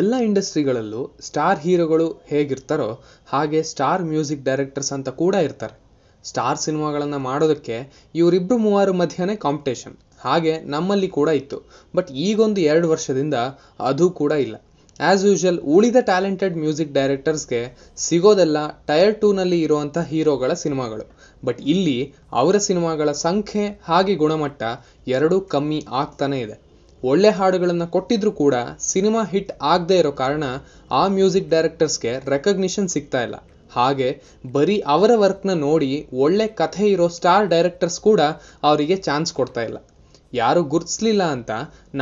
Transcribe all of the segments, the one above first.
ಎಲ್ಲ ಇಂಡಸ್ಟ್ರಿಗಳಲ್ಲೂ ಸ್ಟಾರ್ ಹೀರೋಗಳು ಹೇಗಿರ್ತಾರೋ ಹಾಗೆ ಸ್ಟಾರ್ ಮ್ಯೂಸಿಕ್ ಡೈರೆಕ್ಟರ್ಸ್ ಅಂತ ಕೂಡ ಇರ್ತಾರೆ ಸ್ಟಾರ್ ಸಿನಿಮಾಗಳನ್ನು ಮಾಡೋದಕ್ಕೆ ಇವರಿಬ್ಬರು ಮೂವರು ಮಧ್ಯನೇ ಕಾಂಪಿಟೇಷನ್ ಹಾಗೆ ನಮ್ಮಲ್ಲಿ ಕೂಡ ಇತ್ತು ಬಟ್ ಈಗೊಂದು ಎರಡು ವರ್ಷದಿಂದ ಅದು ಕೂಡ ಇಲ್ಲ ಆ್ಯಸ್ ಯೂಶುವಲ್ ಉಳಿದ ಟ್ಯಾಲೆಂಟೆಡ್ ಮ್ಯೂಸಿಕ್ ಡೈರೆಕ್ಟರ್ಸ್ಗೆ ಸಿಗೋದೆಲ್ಲ ಟಯರ್ ಟೂನಲ್ಲಿ ಇರುವಂಥ ಹೀರೋಗಳ ಸಿನಿಮಾಗಳು ಬಟ್ ಇಲ್ಲಿ ಅವರ ಸಿನಿಮಾಗಳ ಸಂಖ್ಯೆ ಹಾಗೆ ಗುಣಮಟ್ಟ ಎರಡೂ ಕಮ್ಮಿ ಆಗ್ತಾನೇ ಇದೆ ಒಳ್ಳೆ ಹಾಡುಗಳನ್ನು ಕೊಟ್ಟಿದ್ರೂ ಕೂಡ ಸಿನಿಮಾ ಹಿಟ್ ಆಗದೇ ಇರೋ ಕಾರಣ ಆ ಮ್ಯೂಸಿಕ್ ಡೈರೆಕ್ಟರ್ಸ್ಗೆ ರೆಕಗ್ನಿಷನ್ ಸಿಗ್ತಾ ಇಲ್ಲ ಹಾಗೆ ಬರೀ ಅವರ ವರ್ಕ್ನ ನೋಡಿ ಒಳ್ಳೆ ಕಥೆ ಇರೋ ಸ್ಟಾರ್ ಡೈರೆಕ್ಟರ್ಸ್ ಕೂಡ ಅವರಿಗೆ ಚಾನ್ಸ್ ಕೊಡ್ತಾ ಇಲ್ಲ ಯಾರು ಗುರ್ತಿಸ್ಲಿಲ್ಲ ಅಂತ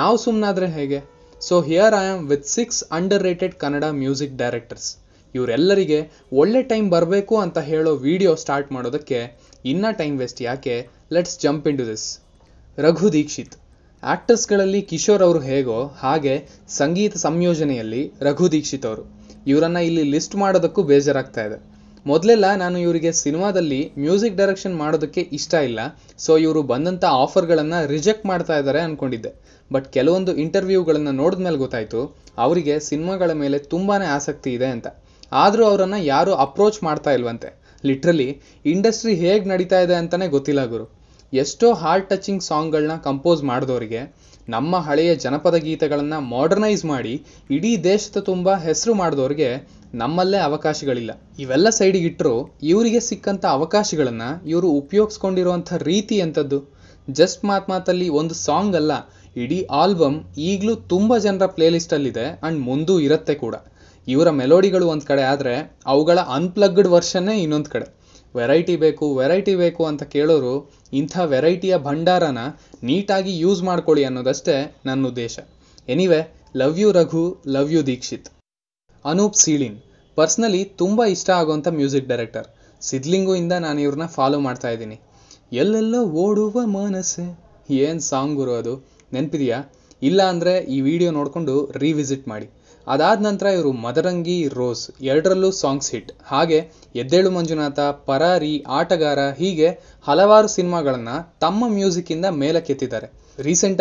ನಾವು ಸುಮ್ಮನಾದರೆ ಹೇಗೆ so here I am with six underrated Kannada music directors ಇವರೆಲ್ಲರಿಗೆ ಒಳ್ಳೆ ಟೈಮ್ ಬರಬೇಕು ಅಂತ ಹೇಳೋ ವಿಡಿಯೋ ಸ್ಟಾರ್ಟ್ ಮಾಡೋದಕ್ಕೆ ಇನ್ನೂ ಟೈಮ್ ವೇಸ್ಟ್ ಯಾಕೆ let's jump into this Raghu Dikshit ಆ್ಯಕ್ಟರ್ಸ್ಗಳಲ್ಲಿ ಕಿಶೋರ್ ಅವರು ಹೇಗೋ ಹಾಗೆ ಸಂಗೀತ ಸಂಯೋಜನೆಯಲ್ಲಿ ರಘು ದೀಕ್ಷಿತ್ ಅವರು ಇವರನ್ನು ಇಲ್ಲಿ ಲಿಸ್ಟ್ ಮಾಡೋದಕ್ಕೂ ಬೇಜಾರಾಗ್ತಾ ಇದೆ ಮೊದಲೆಲ್ಲ ನಾನು ಇವರಿಗೆ ಸಿನಿಮಾದಲ್ಲಿ ಮ್ಯೂಸಿಕ್ ಡೈರೆಕ್ಷನ್ ಮಾಡೋದಕ್ಕೆ ಇಷ್ಟ ಇಲ್ಲ ಸೊ ಇವರು ಬಂದಂಥ ಆಫರ್ಗಳನ್ನು ರಿಜೆಕ್ಟ್ ಮಾಡ್ತಾ ಇದ್ದಾರೆ ಅಂದ್ಕೊಂಡಿದ್ದೆ ಬಟ್ ಕೆಲವೊಂದು ಇಂಟರ್ವ್ಯೂಗಳನ್ನು ನೋಡಿದ ಮೇಲೆ ಗೊತ್ತಾಯಿತು ಅವರಿಗೆ ಸಿನಿಮಾಗಳ ಮೇಲೆ ತುಂಬಾ ಆಸಕ್ತಿ ಇದೆ ಅಂತ ಆದರೂ ಅವರನ್ನು ಯಾರೂ ಅಪ್ರೋಚ್ ಮಾಡ್ತಾ ಇಲ್ವಂತೆ ಲಿಟ್ರಲಿ ಇಂಡಸ್ಟ್ರಿ ಹೇಗೆ ನಡೀತಾ ಇದೆ ಅಂತಲೇ ಗೊತ್ತಿಲ್ಲ ಗುರು ಎಷ್ಟೋ ಹಾರ್ಟ್ ಟಚಿಂಗ್ ಸಾಂಗ್ಗಳನ್ನ ಕಂಪೋಸ್ ಮಾಡಿದವರಿಗೆ ನಮ್ಮ ಹಳೆಯ ಜನಪದ ಗೀತೆಗಳನ್ನು ಮಾಡರ್ನೈಸ್ ಮಾಡಿ ಇಡೀ ದೇಶದ ತುಂಬ ಹೆಸರು ಮಾಡಿದವ್ರಿಗೆ ನಮ್ಮಲ್ಲೇ ಅವಕಾಶಗಳಿಲ್ಲ ಇವೆಲ್ಲ ಸೈಡಿಗಿಟ್ಟರು ಇವರಿಗೆ ಸಿಕ್ಕಂಥ ಅವಕಾಶಗಳನ್ನು ಇವರು ಉಪಯೋಗಿಸ್ಕೊಂಡಿರುವಂಥ ರೀತಿ ಎಂಥದ್ದು ಜಸ್ಟ್ ಮಾತ್ ಮಾತಲ್ಲಿ ಒಂದು ಸಾಂಗ್ ಅಲ್ಲ ಇಡೀ ಆಲ್ಬಮ್ ಈಗಲೂ ತುಂಬ ಜನರ ಪ್ಲೇಲಿಸ್ಟಲ್ಲಿದೆ ಆ್ಯಂಡ್ ಮುಂದೂ ಇರುತ್ತೆ ಕೂಡ ಇವರ ಮೆಲೋಡಿಗಳು ಒಂದು ಕಡೆ ಆದರೆ ಅವುಗಳ ಅನ್ಪ್ಲಗ್ಡ್ ವರ್ಷನ್ನೇ ಇನ್ನೊಂದು ಕಡೆ ವೆರೈಟಿ ಬೇಕು ವೆರೈಟಿ ಬೇಕು ಅಂತ ಕೇಳೋರು ಇಂಥ ವೆರೈಟಿಯ ಭಂಡಾರನ ನೀಟಾಗಿ ಯೂಸ್ ಮಾಡ್ಕೊಳ್ಳಿ ಅನ್ನೋದಷ್ಟೇ ನನ್ನ ಉದ್ದೇಶ anyway love you Raghu love you Dikshit Anoop Seelin personally ತುಂಬ ಇಷ್ಟ ಆಗೋವಂಥ ಮ್ಯೂಸಿಕ್ ಡೈರೆಕ್ಟರ್ ಸಿದ್ಲಿಂಗು ಇಂದ ನಾನು ಇವ್ರನ್ನ ಫಾಲೋ ಮಾಡ್ತಾ ಇದ್ದೀನಿ ಎಲ್ಲೆಲ್ಲೋ ಓಡುವ ಮನಸ್ಸೆ ಏನು ಸಾಂಗ್ ಗುರು ಅದು ನೆನಪಿದೆಯಾ ಇಲ್ಲ ಅಂದರೆ ಈ ವಿಡಿಯೋ ನೋಡಿಕೊಂಡು ರಿವಿಸಿಟ್ ಮಾಡಿ ಅದಾದ ನಂತರ ಇವರು ಮದರಂಗಿ ರೋಸ್ ಎರಡರಲ್ಲೂ ಸಾಂಗ್ಸ್ ಹಿಟ್ ಹಾಗೆ ಎದ್ದೇಳು ಮಂಜುನಾಥ ಪರಾರಿ ಆಟಗಾರ ಹೀಗೆ ಹಲವಾರು ಸಿನಿಮಾಗಳನ್ನ ತಮ್ಮ ಮ್ಯೂಸಿಕ್ ಇಂದ ಮೇಲಕ್ಕೆತ್ತಿದ್ದಾರೆ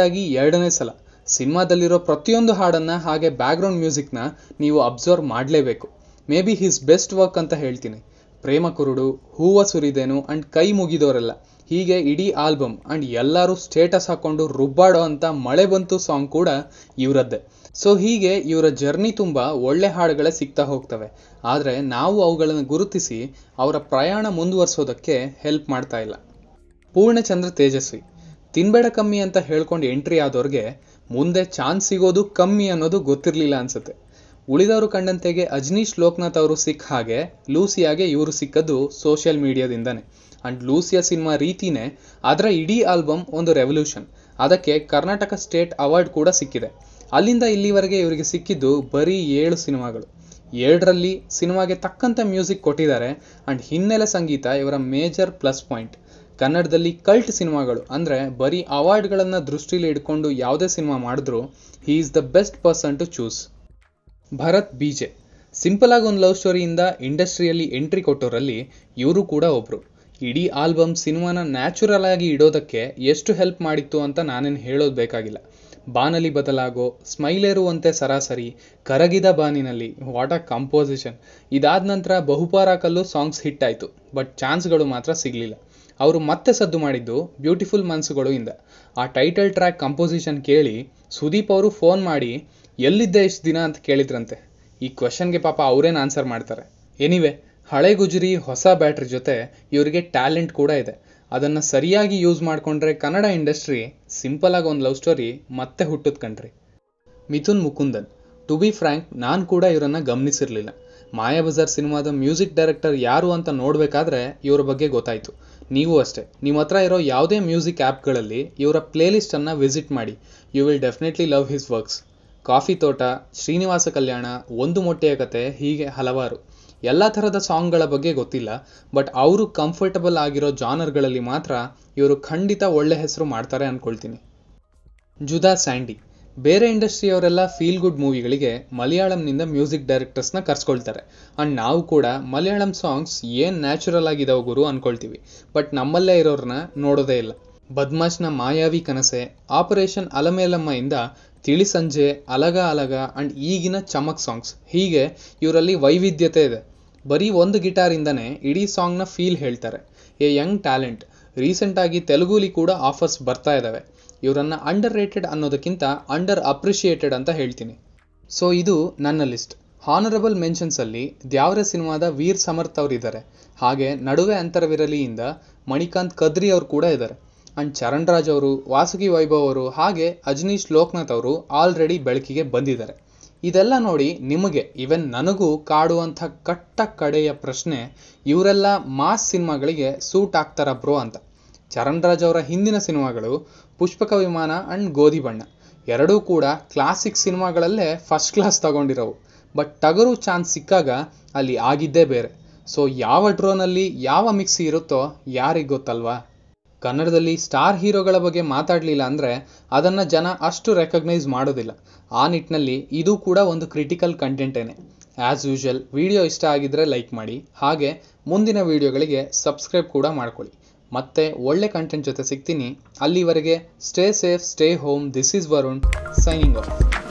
ಆಗಿ ಎರಡನೇ ಸಲ ಸಿನಿಮಾದಲ್ಲಿರೋ ಪ್ರತಿಯೊಂದು ಹಾಡನ್ನ ಹಾಗೆ ಮ್ಯೂಸಿಕ್ ಮ್ಯೂಸಿಕ್ನ ನೀವು ಅಬ್ಸರ್ವ್ ಮಾಡಲೇಬೇಕು maybe his best work ಅಂತ ಹೇಳ್ತೀನಿ ಪ್ರೇಮ ಕುರುಡು ಹೂವ ಸುರಿದೇನು ಅಂಡ್ ಕೈ ಮುಗಿದೋರೆಲ್ಲ ಹೀಗೆ ಇಡೀ ಆಲ್ಬಮ್ ಅಂಡ್ ಎಲ್ಲರೂ ಸ್ಟೇಟಸ್ ಹಾಕೊಂಡು ರುಬ್ಬಾಡೋ ಅಂತ ಮಳೆ ಬಂತು ಸಾಂಗ್ ಕೂಡ ಇವರದ್ದೇ ಸೊ ಹೀಗೆ ಇವರ ಜರ್ನಿ ತುಂಬ ಒಳ್ಳೆ ಹಾಡುಗಳೇ ಸಿಗ್ತಾ ಹೋಗ್ತವೆ ಆದರೆ ನಾವು ಅವುಗಳನ್ನು ಗುರುತಿಸಿ ಅವರ ಪ್ರಯಾಣ ಮುಂದುವರಿಸೋದಕ್ಕೆ ಹೆಲ್ಪ್ ಮಾಡ್ತಾ ಇಲ್ಲ ಪೂರ್ಣಚಂದ್ರ ತೇಜಸ್ವಿ ತಿನ್ಬೇಡ ಕಮ್ಮಿ ಅಂತ ಹೇಳ್ಕೊಂಡು ಎಂಟ್ರಿ ಆದವ್ರಿಗೆ ಮುಂದೆ ಚಾನ್ಸ್ ಸಿಗೋದು ಕಮ್ಮಿ ಅನ್ನೋದು ಗೊತ್ತಿರಲಿಲ್ಲ ಅನ್ಸುತ್ತೆ ಉಳಿದವರು ಕಂಡಂತೆಗೆ ಅಜ್ನೀಶ್ ಲೋಕ್ನಾಥ್ ಅವರು ಸಿಕ್ಕ ಹಾಗೆ ಲೂಸಿಯಾಗೆ ಇವರು ಸಿಕ್ಕದ್ದು ಸೋಷಿಯಲ್ ಮೀಡಿಯಾದಿಂದನೇ ಆ್ಯಂಡ್ ಲೂಸಿಯಾ ಸಿನಿಮಾ ರೀತಿನೇ ಅದರ ಇಡೀ ಆಲ್ಬಮ್ ಒಂದು ರೆವಲ್ಯೂಷನ್ ಅದಕ್ಕೆ ಕರ್ನಾಟಕ ಸ್ಟೇಟ್ ಅವಾರ್ಡ್ ಕೂಡ ಸಿಕ್ಕಿದೆ ಅಲ್ಲಿಂದ ಇಲ್ಲಿವರೆಗೆ ಇವರಿಗೆ ಸಿಕ್ಕಿದ್ದು ಬರೀ ಏಳು ಸಿನಿಮಾಗಳು ಏಳರಲ್ಲಿ ಸಿನಿಮಾಗೆ ತಕ್ಕಂತ ಮ್ಯೂಸಿಕ್ ಕೊಟ್ಟಿದ್ದಾರೆ ಅಂಡ್ ಹಿನ್ನೆಲೆ ಸಂಗೀತ ಇವರ ಮೇಜರ್ ಪ್ಲಸ್ ಪಾಯಿಂಟ್ ಕನ್ನಡದಲ್ಲಿ ಕಲ್ಟ್ ಸಿನಿಮಾಗಳು ಅಂದರೆ ಬರೀ ಅವಾರ್ಡ್ಗಳನ್ನು ದೃಷ್ಟಿಯಲ್ಲಿ ಇಟ್ಕೊಂಡು ಯಾವುದೇ ಸಿನಿಮಾ ಮಾಡಿದ್ರು he is the best person to choose Bharath BJ simple ಆಗಿ ಒಂದು ಲವ್ ಸ್ಟೋರಿಯಿಂದ ಇಂಡಸ್ಟ್ರಿಯಲ್ಲಿ ಎಂಟ್ರಿ ಕೊಟ್ಟೋರಲ್ಲಿ ಇವರು ಕೂಡ ಒಬ್ರು ಇಡೀ ಆಲ್ಬಮ್ ಸಿನಿಮಾನ ನ್ಯಾಚುರಲ್ ಆಗಿ ಇಡೋದಕ್ಕೆ ಎಷ್ಟು ಹೆಲ್ಪ್ ಮಾಡಿತ್ತು ಅಂತ ನಾನೇನು ಹೇಳೋದು ಬೇಕಾಗಿಲ್ಲ ಬಾನಲ್ಲಿ ಬದಲಾಗೋ ಸ್ಮೈಲೇರುವಂತೆ ಸರಾಸರಿ ಕರಗಿದ ಬಾನಿನಲ್ಲಿ ವಾಟ್ ಅ ಕಂಪೋಸಿಷನ್ ಇದಾದ ನಂತರ ಬಹುಪಾರಾಕಲ್ಲೂ ಸಾಂಗ್ಸ್ ಹಿಟ್ ಆಯಿತು ಬಟ್ ಚಾನ್ಸ್ಗಳು ಮಾತ್ರ ಸಿಗಲಿಲ್ಲ ಅವರು ಮತ್ತೆ ಸದ್ದು ಮಾಡಿದ್ದು ಬ್ಯೂಟಿಫುಲ್ ಮನ್ಸುಗಳು ಇಂದ ಆ ಟೈಟಲ್ ಟ್ರ್ಯಾಕ್ ಕಂಪೋಸಿಷನ್ ಕೇಳಿ ಸುದೀಪ್ ಅವರು ಫೋನ್ ಮಾಡಿ ಎಲ್ಲಿದ್ದೆ ಇಷ್ಟು ದಿನ ಅಂತ ಕೇಳಿದ್ರಂತೆ ಈ ಕ್ವಶನ್ಗೆ ಪಾಪ ಅವರೇನು ಆನ್ಸರ್ ಮಾಡ್ತಾರೆ ಎನಿವೆ ಹಳೆ ಗುಜರಿ ಹೊಸ ಬ್ಯಾಟ್ರಿ ಜೊತೆ ಇವರಿಗೆ ಟ್ಯಾಲೆಂಟ್ ಕೂಡ ಇದೆ ಅದನ್ನು ಸರಿಯಾಗಿ ಯೂಸ್ ಮಾಡಿಕೊಂಡ್ರೆ ಕನ್ನಡ ಇಂಡಸ್ಟ್ರಿ ಸಿಂಪಲ್ ಆಗಿ ಒಂದು ಲವ್ ಸ್ಟೋರಿ ಮತ್ತೆ ಹುಟ್ಟದ ಕಂಡ್ರಿ Mithun Mukundan to be frank ನಾನು ಕೂಡ ಇವರನ್ನು ಗಮನಿಸಿರಲಿಲ್ಲ ಮಾಯಾಬಜಾರ್ ಸಿನಿಮಾದ ಮ್ಯೂಸಿಕ್ ಡೈರೆಕ್ಟರ್ ಯಾರು ಅಂತ ನೋಡಬೇಕಾದ್ರೆ ಇವರ ಬಗ್ಗೆ ಗೊತ್ತಾಯಿತು ನೀವು ಅಷ್ಟೇ ನಿಮ್ಮ ಹತ್ರ ಇರೋ ಯಾವುದೇ ಮ್ಯೂಸಿಕ್ ಆ್ಯಪ್ಗಳಲ್ಲಿ ಇವರ ಪ್ಲೇಲಿಸ್ಟನ್ನು ವಿಸಿಟ್ ಮಾಡಿ you will definitely love his works Coffee Thota Srinivasa ಕಲ್ಯಾಣ ಒಂದು ಮೊಟ್ಟೆಯ ಕತೆ ಹೀಗೆ ಹಲವಾರು ಎಲ್ಲ ಥರದ ಸಾಂಗ್ಗಳ ಬಗ್ಗೆ ಗೊತ್ತಿಲ್ಲ ಬಟ್ ಅವರು ಕಂಫರ್ಟಬಲ್ ಆಗಿರೋ ಜಾನರ್ಗಳಲ್ಲಿ ಮಾತ್ರ ಇವರು ಖಂಡಿತ ಒಳ್ಳೆ ಹೆಸರು ಮಾಡ್ತಾರೆ ಅಂದ್ಕೊಳ್ತೀನಿ ಜುದಾ ಸ್ಯಾಂಡಿ ಬೇರೆ ಇಂಡಸ್ಟ್ರಿಯವರೆಲ್ಲ ಫೀಲ್ ಗುಡ್ ಮೂವಿಗಳಿಗೆ ಮಲಯಾಳಂನಿಂದ ಮ್ಯೂಸಿಕ್ ಡೈರೆಕ್ಟರ್ಸ್ನ ಕರ್ಸ್ಕೊಳ್ತಾರೆ ಆ್ಯಂಡ್ ನಾವು ಕೂಡ ಮಲಯಾಳಂ ಸಾಂಗ್ಸ್ ಏನು ನ್ಯಾಚುರಲ್ ಆಗಿದಾವ ಗುರು ಅಂದ್ಕೊಳ್ತೀವಿ ಬಟ್ ನಮ್ಮಲ್ಲೇ ಇರೋರನ್ನ ನೋಡೋದೇ ಇಲ್ಲ ಬದ್ಮಾಶ್ನ ಮಾಯಾವಿ ಕನಸೆ ಆಪರೇಷನ್ ಅಲಮೇಲಮ್ಮ ಇಂದ ತಿಳಿಸಂಜೆ ಅಲಗ ಅಲಗ ಆ್ಯಂಡ್ ಈಗಿನ ಚಮಕ್ ಸಾಂಗ್ಸ್ ಹೀಗೆ ಇವರಲ್ಲಿ ವೈವಿಧ್ಯತೆ ಇದೆ ಬರೀ ಒಂದು ಗಿಟಾರಿಂದನೇ ಇಡೀ ಸಾಂಗ್ನ ಫೀಲ್ ಹೇಳ್ತಾರೆ ಎ ಯಂಗ್ ಟ್ಯಾಲೆಂಟ್ ರೀಸೆಂಟಾಗಿ ತೆಲುಗುಲಿ ಕೂಡ ಆಫರ್ಸ್ ಬರ್ತಾ ಇದ್ದಾವೆ ಇವರನ್ನು ಅಂಡರ್ ರೇಟೆಡ್ ಅನ್ನೋದಕ್ಕಿಂತ ಅಂಡರ್ ಅಪ್ರಿಷಿಯೇಟೆಡ್ ಅಂತ ಹೇಳ್ತೀನಿ ಸೊ ಇದು ನನ್ನ ಲಿಸ್ಟ್ ಹಾನರಬಲ್ ಮೆನ್ಷನ್ಸಲ್ಲಿ ದ್ಯಾವರ ಸಿನಿಮಾದ ವೀರ್ ಸಮರ್ಥ್ ಅವರಿದ್ದಾರೆ ಹಾಗೆ ನಡುವೆ ಅಂತರವಿರಲಿಯಿಂದ ಮಣಿಕಾಂತ್ ಕದ್ರಿ ಅವರು ಕೂಡ ಇದ್ದಾರೆ ಆ್ಯಂಡ್ ಚರಣ್ ರಾಜ್ ಅವರು ವಾಸುಕಿ ವೈಭವ್ ಅವರು ಹಾಗೆ ಅಜನೀಶ್ ಲೋಕನಾಥ್ ಅವರು ಆಲ್ರೆಡಿ ಬೆಳಕಿಗೆ ಬಂದಿದ್ದಾರೆ ಇದೆಲ್ಲ ನೋಡಿ ನಿಮಗೆ ಇವನ್ ನನಗೂ ಕಾಡುವಂಥ ಕಟ್ಟ ಕಡೆಯ ಪ್ರಶ್ನೆ ಇವರೆಲ್ಲ ಮಾಸ್ ಸಿನಿಮಾಗಳಿಗೆ ಸೂಟ್ ಆಗ್ತಾರ ಬ್ರೋ ಅಂತ ಚರಣ್ ರಾಜ್ ಅವರ ಹಿಂದಿನ ಸಿನಿಮಾಗಳು ಪುಷ್ಪಕ ವಿಮಾನ ಆ್ಯಂಡ್ ಗೋಧಿ ಬಣ್ಣ ಎರಡೂ ಕೂಡ ಕ್ಲಾಸಿಕ್ ಸಿನಿಮಾಗಳಲ್ಲೇ ಫಸ್ಟ್ ಕ್ಲಾಸ್ ತಗೊಂಡಿರೋವು ಬಟ್ ಟಗರು ಚಾನ್ಸ್ ಸಿಕ್ಕಾಗ ಅಲ್ಲಿ ಆಗಿದ್ದೇ ಬೇರೆ ಸೊ ಯಾವ ಡ್ರೋನಲ್ಲಿ ಯಾವ ಮಿಕ್ಸಿ ಇರುತ್ತೋ ಯಾರಿಗೆ ಗೊತ್ತಲ್ವಾ ಕನ್ನಡದಲ್ಲಿ ಸ್ಟಾರ್ ಹೀರೋಗಳ ಬಗ್ಗೆ ಮಾತಾಡಲಿಲ್ಲ ಅಂದರೆ ಅದನ್ನು ಜನ ಅಷ್ಟು ರೆಕಗ್ನೈಸ್ ಮಾಡೋದಿಲ್ಲ ಆ ನಿಟ್ಟಿನಲ್ಲಿ ಇದು ಕೂಡ ಒಂದು ಕ್ರಿಟಿಕಲ್ ಕಂಟೆಂಟೇನೆ ಆ್ಯಸ್ ಯೂಶ್ವಲ್ ವಿಡಿಯೋ ಇಷ್ಟ ಆಗಿದ್ದರೆ ಲೈಕ್ ಮಾಡಿ ಹಾಗೆ ಮುಂದಿನ ವೀಡಿಯೋಗಳಿಗೆ ಸಬ್ಸ್ಕ್ರೈಬ್ ಕೂಡ ಮಾಡ್ಕೊಳ್ಳಿ ಮತ್ತೆ ಒಳ್ಳೆ ಕಂಟೆಂಟ್ ಜೊತೆ ಸಿಗ್ತೀನಿ ಅಲ್ಲಿವರೆಗೆ stay safe stay home this is Varun signing of